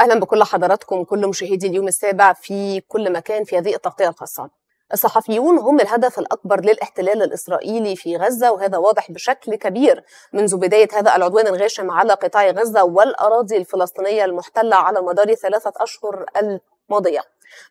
اهلا بكل حضراتكم كل مشاهدي اليوم السابع في كل مكان في هذه التغطيه الخاصه. الصحفيون هم الهدف الاكبر للاحتلال الاسرائيلي في غزه وهذا واضح بشكل كبير منذ بدايه هذا العدوان الغاشم على قطاع غزه والاراضي الفلسطينيه المحتله على مدار ثلاثه اشهر ماضيه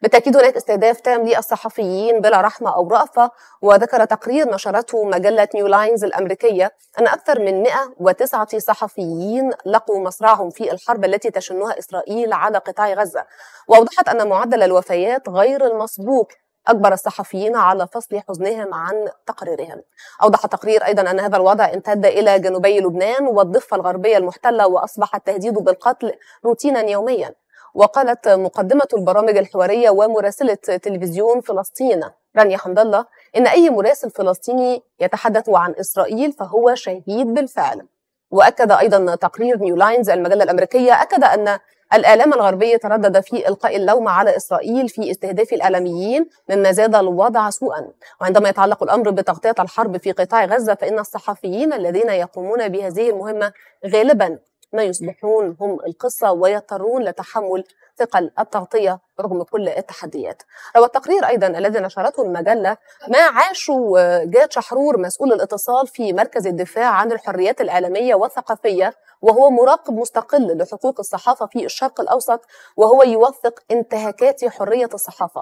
بالتاكيد هناك استهداف تام للصحفيين بلا رحمه او رأفه وذكر تقرير نشرته مجله نيو لاينز الامريكيه ان اكثر من 109 صحفيين لقوا مصرعهم في الحرب التي تشنها اسرائيل على قطاع غزه واوضحت ان معدل الوفيات غير المسبوق أجبر الصحفيين على فصل حزنهم عن تقريرهم أوضح التقرير أيضا أن هذا الوضع امتد إلى جنوبي لبنان والضفة الغربية المحتلة وأصبح التهديد بالقتل روتينا يوميا وقالت مقدمة البرامج الحوارية ومراسلة تلفزيون فلسطين رانيا حمد الله إن أي مراسل فلسطيني يتحدث عن إسرائيل فهو شهيد بالفعل وأكد أيضا تقرير نيو لاينز المجلة الأمريكية أكد أن الآلام الغربية تردد في إلقاء اللوم على إسرائيل في استهداف الآلاميين مما زاد الوضع سوءا وعندما يتعلق الأمر بتغطية الحرب في قطاع غزة فإن الصحفيين الذين يقومون بهذه المهمة غالبا ما يصبحون هم القصة ويضطرون لتحمل ثقل التغطية رغم كل التحديات روى التقرير أيضا الذي نشرته المجلة ما عاشوا جاد شحرور مسؤول الاتصال في مركز الدفاع عن الحريات الإعلامية والثقافية وهو مراقب مستقل لحقوق الصحافة في الشرق الأوسط وهو يوثق انتهاكات حرية الصحافة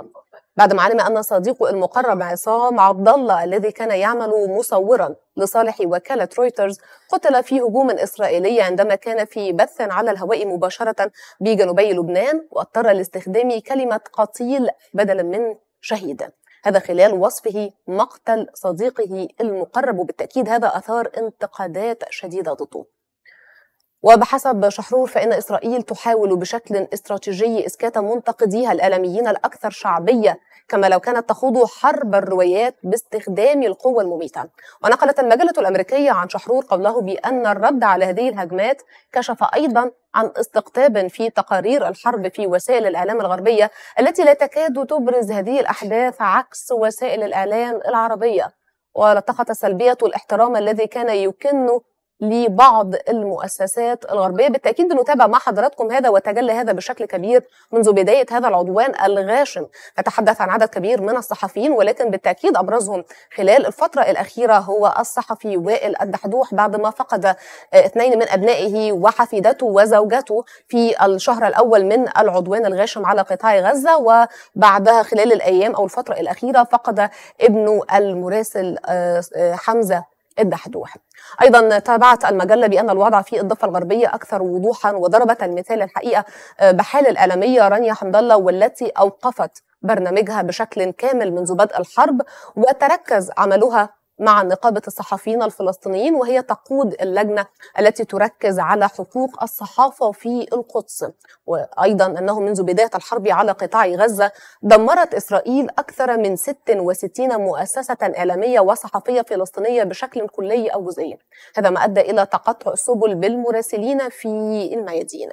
بعد علم أن صديقه المقرب عصام عبد الله الذي كان يعمل مصورا لصالح وكالة رويترز قتل في هجوم إسرائيلي عندما كان في بث على الهواء مباشرة بجنوبي لبنان واضطر لاستخدام كلمة قتيل بدلا من شهيد هذا خلال وصفه مقتل صديقه المقرب وبالتأكيد هذا أثار انتقادات شديدة ضده وبحسب شحرور فإن إسرائيل تحاول بشكل استراتيجي إسكات منتقديها الإعلاميين الأكثر شعبية كما لو كانت تخوض حرب الروايات باستخدام القوة المميتة ونقلت المجلة الأمريكية عن شحرور قوله بأن الرد على هذه الهجمات كشف أيضا عن استقطاب في تقارير الحرب في وسائل الإعلام الغربية التي لا تكاد تبرز هذه الأحداث عكس وسائل الإعلام العربية ولتقط سلبية الاحترام الذي كان يكن لبعض المؤسسات الغربيه بالتاكيد نتابع مع حضراتكم هذا وتجلى هذا بشكل كبير منذ بدايه هذا العدوان الغاشم نتحدث عن عدد كبير من الصحفيين ولكن بالتاكيد ابرزهم خلال الفتره الاخيره هو الصحفي وائل الدحدوح بعد ما فقد آه، اثنين من ابنائه وحفيدته وزوجته في الشهر الاول من العدوان الغاشم على قطاع غزه وبعدها خلال الايام او الفتره الاخيره فقد ابنه المراسل آه، آه، حمزه الدحدوح أيضا تابعت المجلة بأن الوضع في الضفة الغربية أكثر وضوحا وضربت المثال الحقيقة بحال الإعلامية رانيا حمد الله والتي أوقفت برنامجها بشكل كامل منذ بدء الحرب وتركز عملها مع نقابة الصحفيين الفلسطينيين وهي تقود اللجنة التي تركز على حقوق الصحافة في القدس وأيضا أنه منذ بداية الحرب على قطاع غزة دمرت إسرائيل أكثر من 66 مؤسسة إعلامية وصحفية فلسطينية بشكل كلي أو جزئي هذا ما أدى إلى تقطع السبل بالمراسلين في الميادين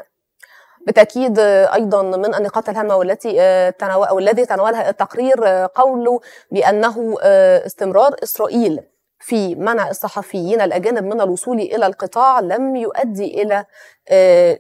بالتاكيد آه، ايضا من النقاط الهامه والتي آه، تناول او الذي تناولها التقرير آه، قوله بانه استمرار اسرائيل في منع الصحفيين الاجانب من الوصول الى القطاع لم يؤدي الى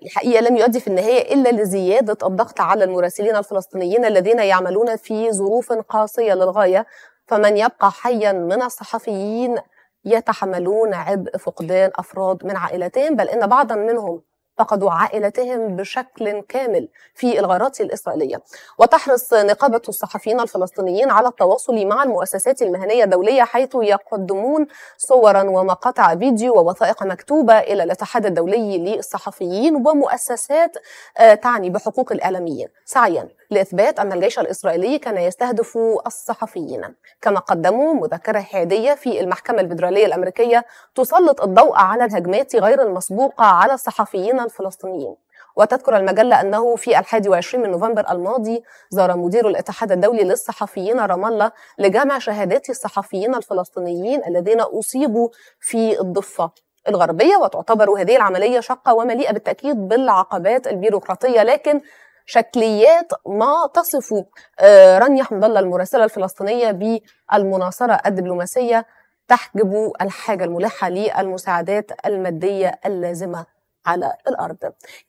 الحقيقه لم يؤدي في النهايه الا لزياده الضغط على المراسلين الفلسطينيين الذين يعملون في ظروف قاسيه للغايه فمن يبقى حيا من الصحفيين يتحملون عبء فقدان افراد من عائلتهم بل ان بعضا منهم فقدوا عائلتهم بشكل كامل في الغارات الإسرائيلية وتحرص نقابة الصحفيين الفلسطينيين على التواصل مع المؤسسات المهنية الدولية حيث يقدمون صورا ومقاطع فيديو ووثائق مكتوبة إلى الاتحاد الدولي للصحفيين ومؤسسات آه، تعني بحقوق الإعلاميين سعيا لإثبات أن الجيش الإسرائيلي كان يستهدف الصحفيين كما قدموا مذكرة حادية في المحكمة الفيدرالية الأمريكية تسلط الضوء على الهجمات غير المسبوقة على الصحفيين الفلسطينيين وتذكر المجلة أنه في الحادي وعشرين من نوفمبر الماضي زار مدير الاتحاد الدولي للصحفيين رام الله لجمع شهادات الصحفيين الفلسطينيين الذين أصيبوا في الضفة الغربية وتعتبر هذه العملية شقة ومليئة بالتأكيد بالعقبات البيروقراطية لكن شكليات ما تصف آه، رانيا حمد الله المراسلة الفلسطينية بالمناصرة الدبلوماسية تحجب الحاجة الملحة للمساعدات المادية اللازمة على الارض.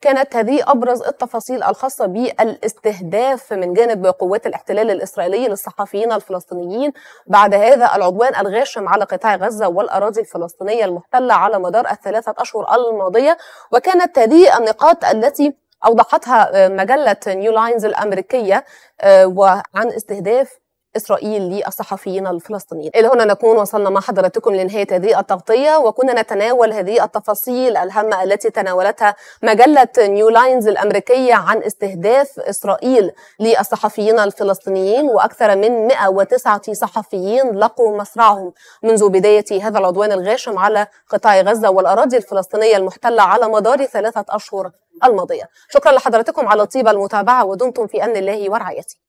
كانت هذه ابرز التفاصيل الخاصه بالاستهداف من جانب قوات الاحتلال الاسرائيلي للصحفيين الفلسطينيين بعد هذا العدوان الغاشم على قطاع غزه والاراضي الفلسطينيه المحتله على مدار الثلاثه اشهر الماضيه وكانت هذه النقاط التي اوضحتها آه، مجله نيو لاينز الامريكيه آه، وعن استهداف إسرائيل للصحفيين الفلسطينيين إلى هنا نكون وصلنا مع حضراتكم لنهاية هذه التغطية وكنا نتناول هذه التفاصيل الهامة التي تناولتها مجلة نيو لاينز الأمريكية عن استهداف إسرائيل للصحفيين الفلسطينيين وأكثر من 109 صحفيين لقوا مصرعهم منذ بداية هذا العدوان الغاشم على قطاع غزة والأراضي الفلسطينية المحتلة على مدار ثلاثة أشهر الماضية شكرا لحضراتكم على طيب المتابعة ودمتم في أمن الله ورعايته